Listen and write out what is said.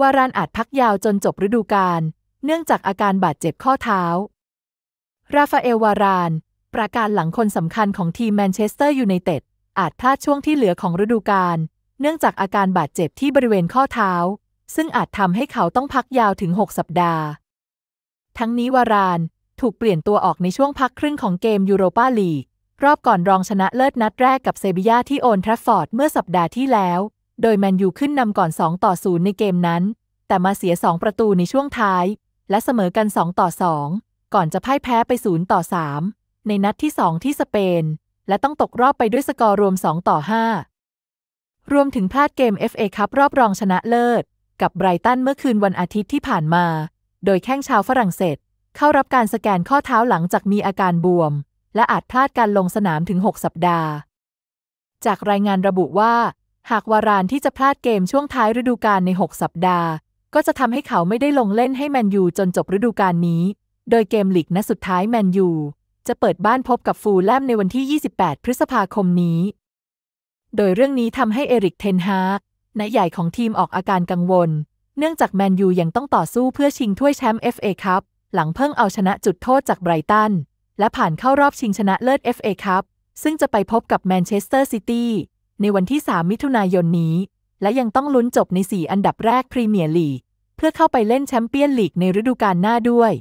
วารานอาจพักยาวจนจบฤดูกาล เนื่องจากอาการบาดเจ็บข้อเท้า ราฟาเอล วาราน ประการหลังคนสำคัญของทีมแมนเชสเตอร์ยูไนเต็ด อาจพลาดช่วงที่เหลือของฤดูกาล เนื่องจากอาการบาดเจ็บที่บริเวณข้อเท้า ซึ่งอาจทำให้เขาต้องพักยาวถึง 6 สัปดาห์ ทั้งนี้วารานถูกเปลี่ยนตัวออกในช่วงพักครึ่งของเกมยูโรปาลีกรอบก่อนรองชนะเลิศนัดแรกกับเซบียาที่โอนทรัฟฟอร์ด เมื่อสัปดาห์ที่แล้วโดยแมนยูขึ้นนำก่อน 2 ต่อ 0 ในเกมนั้น แต่มาเสีย 2 ประตูในช่วงท้าย และเสมอกัน 2 ต่อ 2 ก่อนจะพ่ายแพ้ไป 0 ต่อ 3 ในนัดที่ 2 ที่สเปน และต้องตกรอบไปด้วยสกอร์รวม 2 ต่อ 5 รวมถึงพลาดเกม FA คัพรอบรองชนะเลิศ กับไบรตันเมื่อคืนวันอาทิตย์ที่ผ่านมา โดยแข้งชาวฝรั่งเศสเข้ารับการสแกนข้อเท้าหลังจากมีอาการบวม และอาจพลาดการลงสนามถึง 6 สัปดาห์ จากรายงานระบุว่าหากวารานที่จะพลาดเกมช่วงท้ายฤดูกาลใน 6 สัปดาห์ ก็จะทำให้เขาไม่ได้ลงเล่นให้แมนยูจนจบฤดูกาลนี้ โดยเกมหลีกนัดสุดท้ายแมนยูจะเปิดบ้านพบกับฟูลแลมในวันที่ 28 พฤษภาคมนี้ โดยเรื่องนี้ทำให้เอริกเทนฮาร์กนายใหญ่ของทีมออกอาการกังวล เนื่องจากแมนยูยังต้องต่อสู้เพื่อชิงถ้วยแชมป์เอฟเอคัพหลังเพิ่งเอาชนะจุดโทษจากไบรตันและผ่านเข้ารอบชิงชนะเลิศ FA คัพซึ่งจะไปพบกับแมนเชสเตอร์ซิตี้ในวันที่ 3 มิถุนายนนี้ และยังต้องลุ้นจบใน 4 อันดับแรกพรีเมียร์ลีกเพื่อเข้าไปเล่นแชมเปี้ยนลีกในฤดูกาลหน้าด้วย